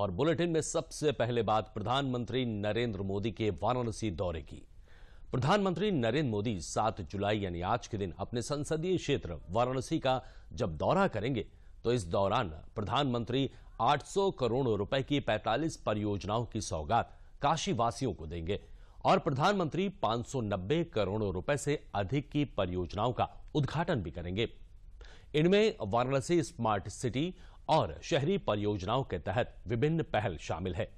और बुलेटिन में सबसे पहले बात प्रधानमंत्री नरेंद्र मोदी के वाराणसी दौरे की प्रधानमंत्री नरेंद्र मोदी 7 जुलाई यानी आज के दिन अपने संसदीय क्षेत्र वाराणसी का जब दौरा करेंगे तो इस दौरान प्रधानमंत्री 800 करोड़ रुपए की 45 परियोजनाओं की सौगात काशीवासियों को देंगे और प्रधानमंत्री 590 करोड़ रुपए से अधिक की परियोजनाओं का उद्घाटन भी करेंगे इनमें वाराणसी स्मार्ट सिटी और शहरी परियोजनाओं के तहत विभिन्न पहल शामिल है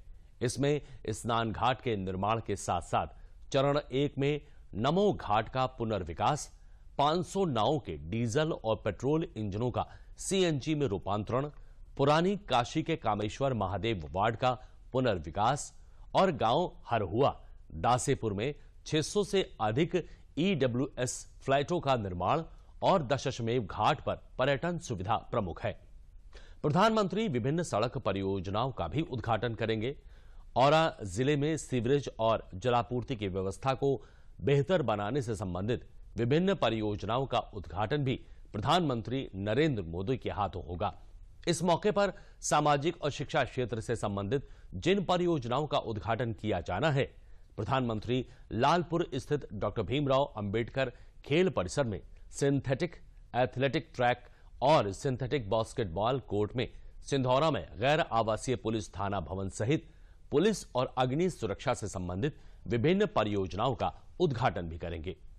इसमें स्नान घाट के निर्माण के साथ साथ चरण एक में नमो घाट का पुनर्विकास 500 नावों के डीजल और पेट्रोल इंजनों का सीएनजी में रूपांतरण पुरानी काशी के कामेश्वर महादेव वार्ड का पुनर्विकास और गांव हरहुआ दासेपुर में 600 से अधिक ईडब्ल्यूएस e फ्लैटों का निर्माण और दशमेव घाट पर पर्यटन सुविधा प्रमुख है प्रधानमंत्री विभिन्न सड़क परियोजनाओं का भी उद्घाटन करेंगे और जिले में सीवरेज और जलापूर्ति की व्यवस्था को बेहतर बनाने से संबंधित विभिन्न परियोजनाओं का उद्घाटन भी प्रधानमंत्री नरेंद्र मोदी के हाथों होगा इस मौके पर सामाजिक और शिक्षा क्षेत्र से संबंधित जिन परियोजनाओं का उद्घाटन किया जाना है प्रधानमंत्री लालपुर स्थित डॉक्टर भीमराव अंबेडकर खेल परिसर में सिंथेटिक एथलेटिक ट्रैक और सिंथेटिक बास्केटबॉल कोर्ट में सिंधौरा में गैर आवासीय पुलिस थाना भवन सहित पुलिस और अग्नि सुरक्षा से संबंधित विभिन्न परियोजनाओं का उद्घाटन भी करेंगे